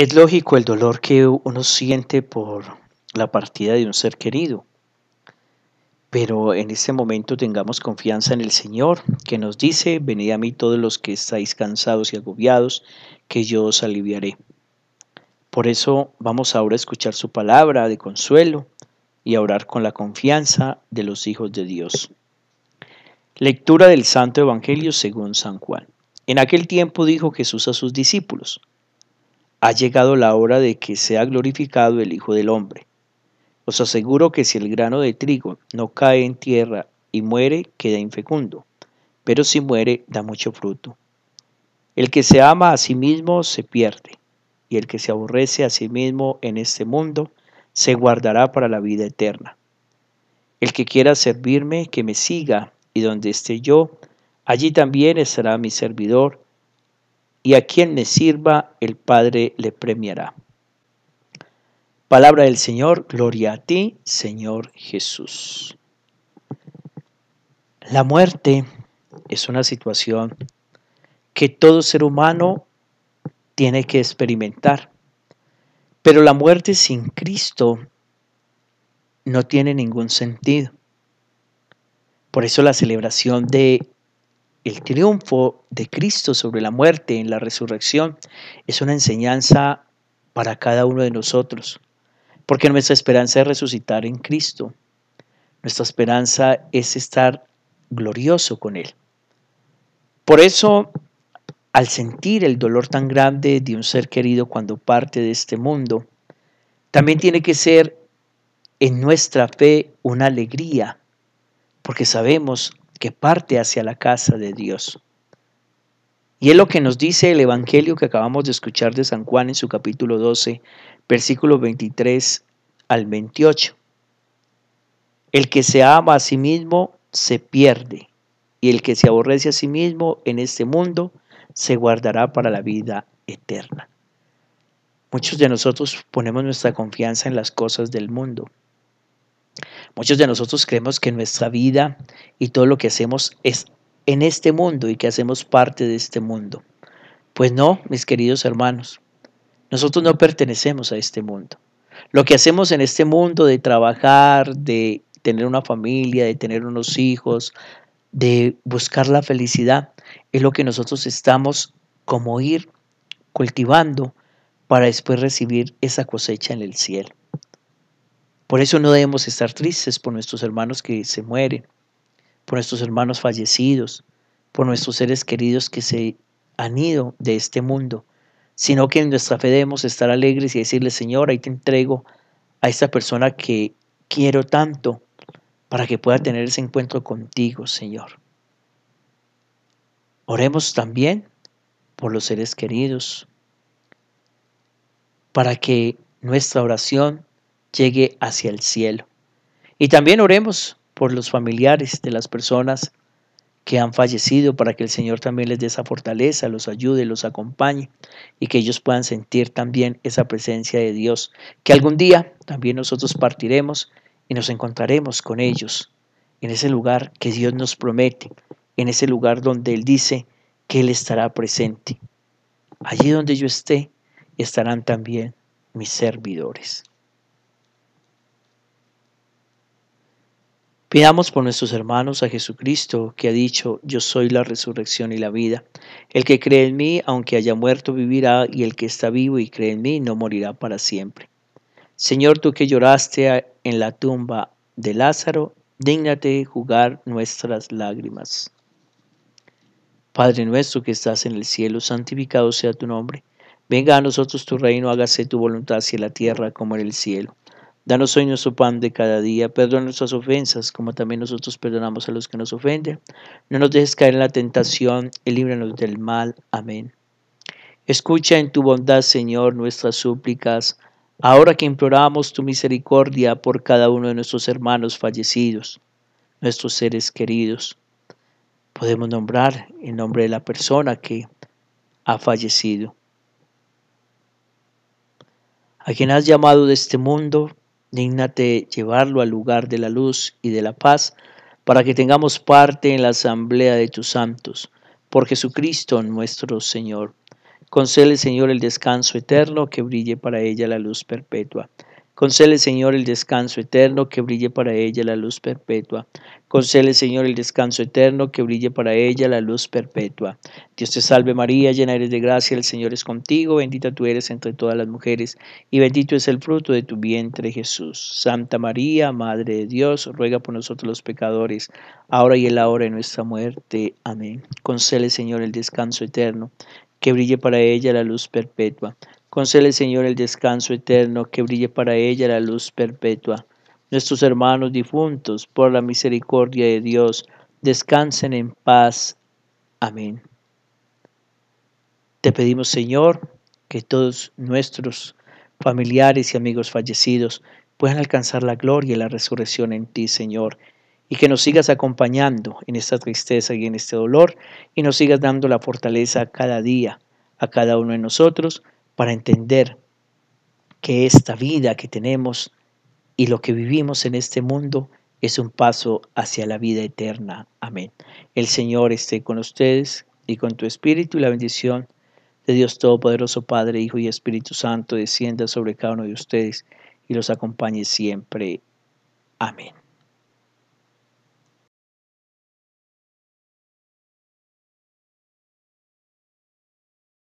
Es lógico el dolor que uno siente por la partida de un ser querido, pero en este momento tengamos confianza en el Señor, que nos dice, venid a mí todos los que estáis cansados y agobiados, que yo os aliviaré. Por eso vamos ahora a escuchar su palabra de consuelo y a orar con la confianza de los hijos de Dios. Lectura del Santo Evangelio según San Juan. En aquel tiempo dijo Jesús a sus discípulos, ha llegado la hora de que sea glorificado el Hijo del Hombre. Os aseguro que si el grano de trigo no cae en tierra y muere, queda infecundo, pero si muere, da mucho fruto. El que se ama a sí mismo se pierde, y el que se aborrece a sí mismo en este mundo se guardará para la vida eterna. El que quiera servirme, que me siga, y donde esté yo, allí también estará mi servidor, y a quien le sirva el Padre le premiará. Palabra del Señor, gloria a ti, Señor Jesús. La muerte es una situación que todo ser humano tiene que experimentar, pero la muerte sin Cristo no tiene ningún sentido. Por eso la celebración de el triunfo de Cristo sobre la muerte en la resurrección es una enseñanza para cada uno de nosotros, porque nuestra esperanza es resucitar en Cristo. Nuestra esperanza es estar glorioso con Él. Por eso, al sentir el dolor tan grande de un ser querido cuando parte de este mundo, también tiene que ser en nuestra fe una alegría, porque sabemos que parte hacia la casa de Dios. Y es lo que nos dice el Evangelio que acabamos de escuchar de San Juan en su capítulo 12, versículo 23 al 28. El que se ama a sí mismo se pierde, y el que se aborrece a sí mismo en este mundo se guardará para la vida eterna. Muchos de nosotros ponemos nuestra confianza en las cosas del mundo, Muchos de nosotros creemos que nuestra vida y todo lo que hacemos es en este mundo y que hacemos parte de este mundo. Pues no, mis queridos hermanos, nosotros no pertenecemos a este mundo. Lo que hacemos en este mundo de trabajar, de tener una familia, de tener unos hijos, de buscar la felicidad, es lo que nosotros estamos como ir cultivando para después recibir esa cosecha en el cielo. Por eso no debemos estar tristes por nuestros hermanos que se mueren, por nuestros hermanos fallecidos, por nuestros seres queridos que se han ido de este mundo, sino que en nuestra fe debemos estar alegres y decirle, Señor, ahí te entrego a esta persona que quiero tanto para que pueda tener ese encuentro contigo, Señor. Oremos también por los seres queridos, para que nuestra oración llegue hacia el cielo. Y también oremos por los familiares de las personas que han fallecido para que el Señor también les dé esa fortaleza, los ayude, los acompañe y que ellos puedan sentir también esa presencia de Dios, que algún día también nosotros partiremos y nos encontraremos con ellos en ese lugar que Dios nos promete, en ese lugar donde Él dice que Él estará presente. Allí donde yo esté, estarán también mis servidores. Pidamos por nuestros hermanos a Jesucristo, que ha dicho, yo soy la resurrección y la vida. El que cree en mí, aunque haya muerto, vivirá, y el que está vivo y cree en mí, no morirá para siempre. Señor, tú que lloraste en la tumba de Lázaro, dígnate jugar nuestras lágrimas. Padre nuestro que estás en el cielo, santificado sea tu nombre. Venga a nosotros tu reino, hágase tu voluntad hacia la tierra como en el cielo. Danos hoy nuestro pan de cada día, perdona nuestras ofensas, como también nosotros perdonamos a los que nos ofenden. No nos dejes caer en la tentación y líbranos del mal. Amén. Escucha en tu bondad, Señor, nuestras súplicas, ahora que imploramos tu misericordia por cada uno de nuestros hermanos fallecidos, nuestros seres queridos. Podemos nombrar el nombre de la persona que ha fallecido. A quien has llamado de este mundo, Dígnate llevarlo al lugar de la luz y de la paz, para que tengamos parte en la asamblea de tus santos. Por Jesucristo nuestro Señor. Concele, Señor, el descanso eterno, que brille para ella la luz perpetua. Concele, Señor, el descanso eterno, que brille para ella la luz perpetua. Concele, Señor, el descanso eterno, que brille para ella la luz perpetua. Dios te salve María, llena eres de gracia, el Señor es contigo, bendita tú eres entre todas las mujeres, y bendito es el fruto de tu vientre Jesús. Santa María, Madre de Dios, ruega por nosotros los pecadores, ahora y en la hora de nuestra muerte. Amén. Concele, Señor, el descanso eterno, que brille para ella la luz perpetua. Concele, Señor, el descanso eterno, que brille para ella la luz perpetua. Nuestros hermanos difuntos, por la misericordia de Dios, descansen en paz. Amén. Te pedimos, Señor, que todos nuestros familiares y amigos fallecidos puedan alcanzar la gloria y la resurrección en ti, Señor, y que nos sigas acompañando en esta tristeza y en este dolor, y nos sigas dando la fortaleza cada día a cada uno de nosotros para entender que esta vida que tenemos y lo que vivimos en este mundo es un paso hacia la vida eterna. Amén. El Señor esté con ustedes y con tu espíritu y la bendición de Dios Todopoderoso, Padre, Hijo y Espíritu Santo, descienda sobre cada uno de ustedes y los acompañe siempre. Amén.